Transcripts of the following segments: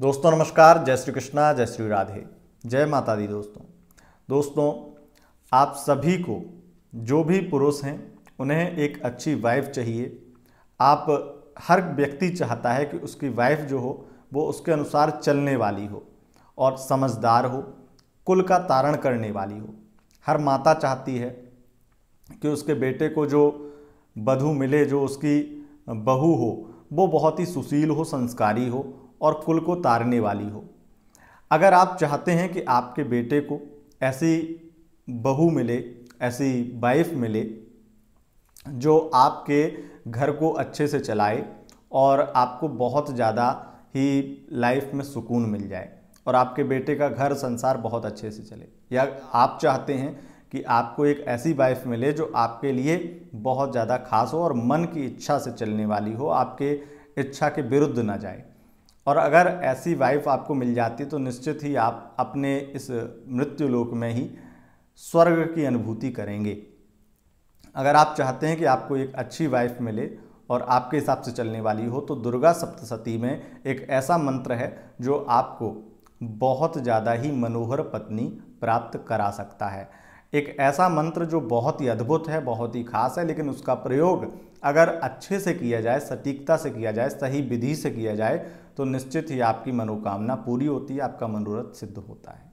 दोस्तों नमस्कार जय श्री कृष्णा जय श्री राधे जय माता दी दोस्तों दोस्तों आप सभी को जो भी पुरुष हैं उन्हें एक अच्छी वाइफ चाहिए आप हर व्यक्ति चाहता है कि उसकी वाइफ जो हो वो उसके अनुसार चलने वाली हो और समझदार हो कुल का तारण करने वाली हो हर माता चाहती है कि उसके बेटे को जो बधू मिले जो उसकी बहू हो वो बहुत ही सुशील हो संस्कारी हो और कुल को तारने वाली हो अगर आप चाहते हैं कि आपके बेटे को ऐसी बहू मिले ऐसी वाइफ मिले जो आपके घर को अच्छे से चलाए और आपको बहुत ज़्यादा ही लाइफ में सुकून मिल जाए और आपके बेटे का घर संसार बहुत अच्छे से चले या आप चाहते हैं कि आपको एक ऐसी वाइफ मिले जो आपके लिए बहुत ज़्यादा खास हो और मन की इच्छा से चलने वाली हो आपके इच्छा के विरुद्ध ना जाए और अगर ऐसी वाइफ आपको मिल जाती तो निश्चित ही आप अपने इस मृत्यु लोक में ही स्वर्ग की अनुभूति करेंगे अगर आप चाहते हैं कि आपको एक अच्छी वाइफ मिले और आपके हिसाब से चलने वाली हो तो दुर्गा सप्तशती में एक ऐसा मंत्र है जो आपको बहुत ज़्यादा ही मनोहर पत्नी प्राप्त करा सकता है एक ऐसा मंत्र जो बहुत ही अद्भुत है बहुत ही खास है लेकिन उसका प्रयोग अगर अच्छे से किया जाए सटीकता से किया जाए सही विधि से किया जाए तो निश्चित ही आपकी मनोकामना पूरी होती है आपका मनोरथ सिद्ध होता है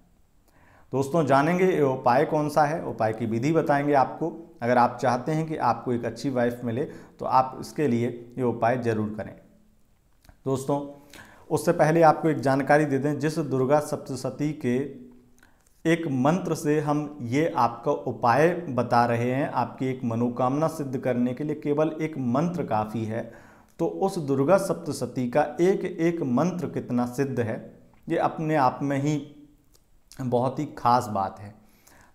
दोस्तों जानेंगे ये उपाय कौन सा है उपाय की विधि बताएंगे आपको अगर आप चाहते हैं कि आपको एक अच्छी वाइफ मिले तो आप इसके लिए ये उपाय जरूर करें दोस्तों उससे पहले आपको एक जानकारी दे दें जिस दुर्गा सप्तशती के एक मंत्र से हम ये आपका उपाय बता रहे हैं आपकी एक मनोकामना सिद्ध करने के लिए केवल एक मंत्र काफ़ी है तो उस दुर्गा सप्तशती का एक एक मंत्र कितना सिद्ध है ये अपने आप में ही बहुत ही खास बात है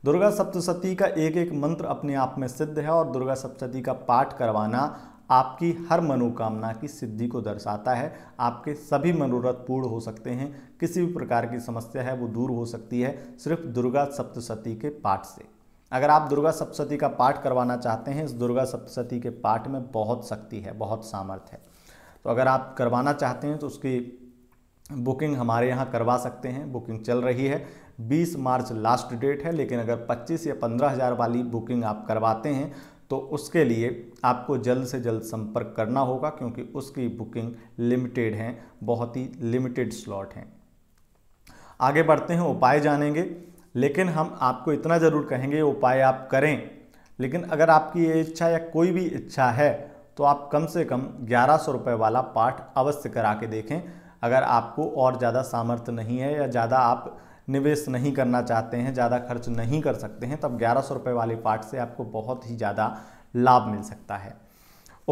दुर्गा सप्तशती का एक एक मंत्र अपने आप में सिद्ध है और दुर्गा सप्तशती का पाठ करवाना आपकी हर मनोकामना की सिद्धि को दर्शाता है आपके सभी मनोरथ पूर्ण हो सकते हैं किसी भी प्रकार की समस्या है वो दूर हो सकती है सिर्फ दुर्गा सप्तशती के पाठ से अगर आप दुर्गा सप्तशती का पाठ करवाना चाहते हैं इस दुर्गा सप्तशती के पाठ में बहुत शक्ति है बहुत सामर्थ्य है तो अगर आप करवाना चाहते हैं तो उसकी बुकिंग हमारे यहाँ करवा सकते हैं बुकिंग चल रही है 20 मार्च लास्ट डेट है लेकिन अगर 25 या पंद्रह हज़ार वाली बुकिंग आप करवाते हैं तो उसके लिए आपको जल्द से जल्द संपर्क करना होगा क्योंकि उसकी बुकिंग लिमिटेड हैं बहुत ही लिमिटेड स्लॉट हैं आगे बढ़ते हैं उपाय जानेंगे लेकिन हम आपको इतना ज़रूर कहेंगे उपाय आप करें लेकिन अगर आपकी ये इच्छा या कोई भी इच्छा है तो आप कम से कम ग्यारह सौ रुपये वाला पाठ अवश्य करा के देखें अगर आपको और ज़्यादा सामर्थ्य नहीं है या ज़्यादा आप निवेश नहीं करना चाहते हैं ज़्यादा खर्च नहीं कर सकते हैं तब ग्यारह सौ रुपये वाले पार्ट से आपको बहुत ही ज़्यादा लाभ मिल सकता है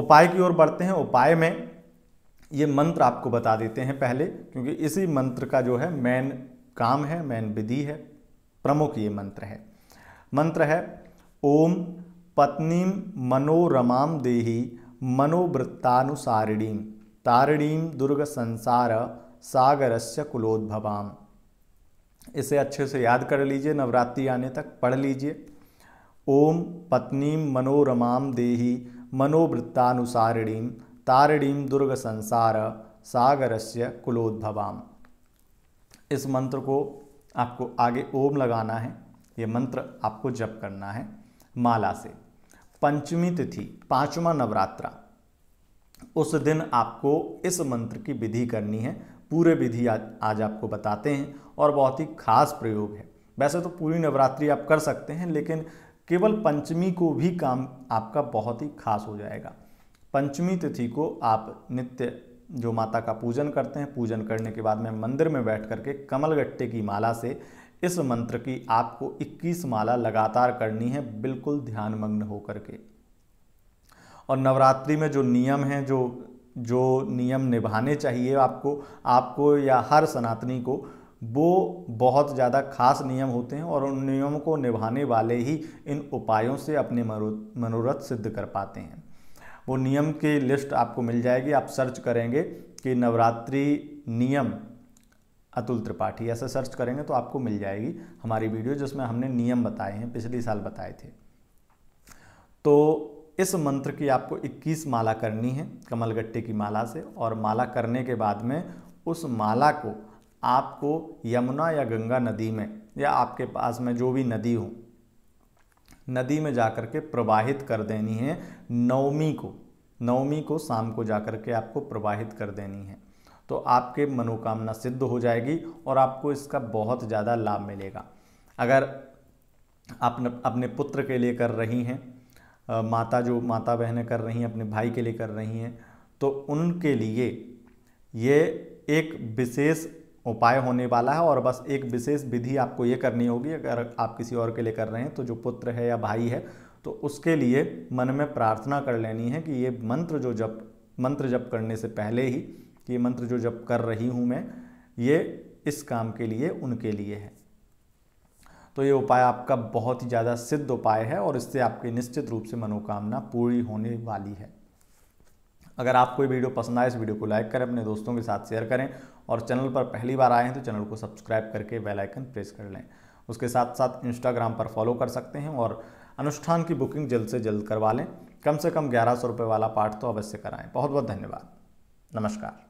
उपाय की ओर बढ़ते हैं उपाय में ये मंत्र आपको बता देते हैं पहले क्योंकि इसी मंत्र का जो है मेन काम है मेन विधि है प्रमुख ये मंत्र है मंत्र है ओम पत्नी मनोरमाम देही मनोवृत्तानुसारिणीम तारिणीम दुर्ग संसार सागरस्य कुलोद्भवाम इसे अच्छे से याद कर लीजिए नवरात्रि आने तक पढ़ लीजिए ओम पत्नी मनोरमाम देही मनोवृत्तानुसारिणीम तारिणीम दुर्ग संसार से कुलोद्भवाम इस मंत्र को आपको आगे ओम लगाना है ये मंत्र आपको जप करना है माला से पंचमी तिथि पांचवा नवरात्रा उस दिन आपको इस मंत्र की विधि करनी है पूरे विधि आज आज आपको बताते हैं और बहुत ही खास प्रयोग है वैसे तो पूरी नवरात्रि आप कर सकते हैं लेकिन केवल पंचमी को भी काम आपका बहुत ही खास हो जाएगा पंचमी तिथि को आप नित्य जो माता का पूजन करते हैं पूजन करने के बाद में मंदिर में बैठ करके कमलगट्टे की माला से इस मंत्र की आपको 21 माला लगातार करनी है बिल्कुल ध्यानमग्न होकर के और नवरात्रि में जो नियम हैं जो जो नियम निभाने चाहिए आपको आपको या हर सनातनी को वो बहुत ज़्यादा खास नियम होते हैं और उन नियमों को निभाने वाले ही इन उपायों से अपने मनोरथ सिद्ध कर पाते हैं वो नियम की लिस्ट आपको मिल जाएगी आप सर्च करेंगे कि नवरात्रि नियम अतुल त्रिपाठी ऐसे सर्च करेंगे तो आपको मिल जाएगी हमारी वीडियो जिसमें हमने नियम बताए हैं पिछले साल बताए थे तो इस मंत्र की आपको 21 माला करनी है कमलगट्टे की माला से और माला करने के बाद में उस माला को आपको यमुना या गंगा नदी में या आपके पास में जो भी नदी हो नदी में जाकर के प्रवाहित कर देनी है नवमी को नवमी को शाम को जाकर के आपको प्रवाहित कर देनी है तो आपके मनोकामना सिद्ध हो जाएगी और आपको इसका बहुत ज़्यादा लाभ मिलेगा अगर आप अपने पुत्र के लिए कर रही हैं माता जो माता बहनें कर रही हैं अपने भाई के लिए कर रही हैं तो उनके लिए ये एक विशेष उपाय होने वाला है और बस एक विशेष विधि आपको ये करनी होगी अगर आप किसी और के लिए कर रहे हैं तो जो पुत्र है या भाई है तो उसके लिए मन में प्रार्थना कर लेनी है कि ये मंत्र जो जप मंत्र जप करने से पहले ही कि ये मंत्र जो जप कर रही हूँ मैं ये इस काम के लिए उनके लिए है तो ये उपाय आपका बहुत ही ज़्यादा सिद्ध उपाय है और इससे आपकी निश्चित रूप से मनोकामना पूरी होने वाली है अगर आपको ये वीडियो पसंद आए इस वीडियो को लाइक करें अपने दोस्तों के साथ शेयर करें और चैनल पर पहली बार आए हैं तो चैनल को सब्सक्राइब करके बेल आइकन प्रेस कर लें उसके साथ साथ इंस्टाग्राम पर फॉलो कर सकते हैं और अनुष्ठान की बुकिंग जल्द से जल्द करवा लें कम से कम ग्यारह सौ रुपये वाला पाठ तो अवश्य कराएँ बहुत बहुत धन्यवाद नमस्कार